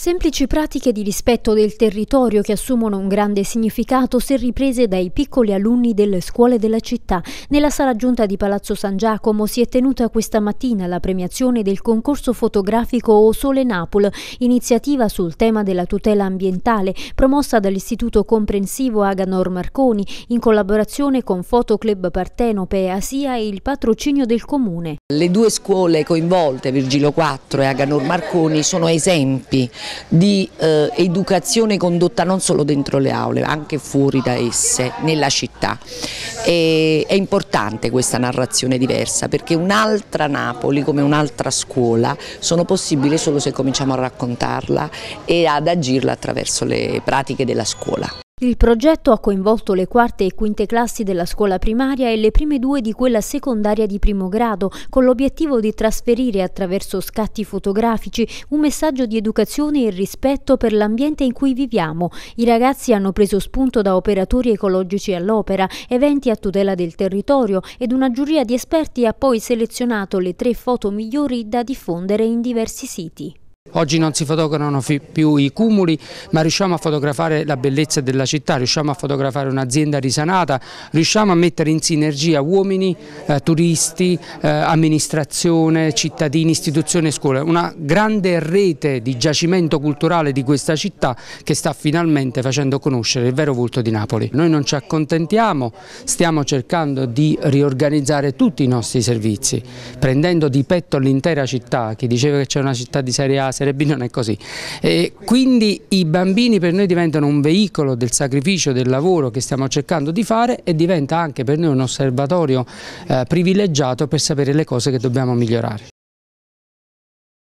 Semplici pratiche di rispetto del territorio che assumono un grande significato se riprese dai piccoli alunni delle scuole della città. Nella sala giunta di Palazzo San Giacomo si è tenuta questa mattina la premiazione del concorso fotografico O Sole Napoli, iniziativa sul tema della tutela ambientale promossa dall'Istituto Comprensivo Aganor Marconi in collaborazione con Fotoclub Partenope, ASIA e il patrocinio del Comune. Le due scuole coinvolte, Virgilio 4 e Aganor Marconi, sono esempi di eh, educazione condotta non solo dentro le aule, ma anche fuori da esse, nella città. E, è importante questa narrazione diversa perché un'altra Napoli, come un'altra scuola, sono possibili solo se cominciamo a raccontarla e ad agirla attraverso le pratiche della scuola. Il progetto ha coinvolto le quarte e quinte classi della scuola primaria e le prime due di quella secondaria di primo grado, con l'obiettivo di trasferire attraverso scatti fotografici un messaggio di educazione e rispetto per l'ambiente in cui viviamo. I ragazzi hanno preso spunto da operatori ecologici all'opera, eventi a tutela del territorio ed una giuria di esperti ha poi selezionato le tre foto migliori da diffondere in diversi siti. Oggi non si fotografano più i cumuli ma riusciamo a fotografare la bellezza della città, riusciamo a fotografare un'azienda risanata, riusciamo a mettere in sinergia uomini, eh, turisti, eh, amministrazione, cittadini, istituzioni e scuole, una grande rete di giacimento culturale di questa città che sta finalmente facendo conoscere il vero volto di Napoli. Noi non ci accontentiamo, stiamo cercando di riorganizzare tutti i nostri servizi, prendendo di petto l'intera città, chi diceva che c'è una città di serie A la Serie B non è così. E eh, quindi i bambini per noi diventano un veicolo del sacrificio, del lavoro che stiamo cercando di fare e diventa anche per noi un osservatorio eh, privilegiato per sapere le cose che dobbiamo migliorare.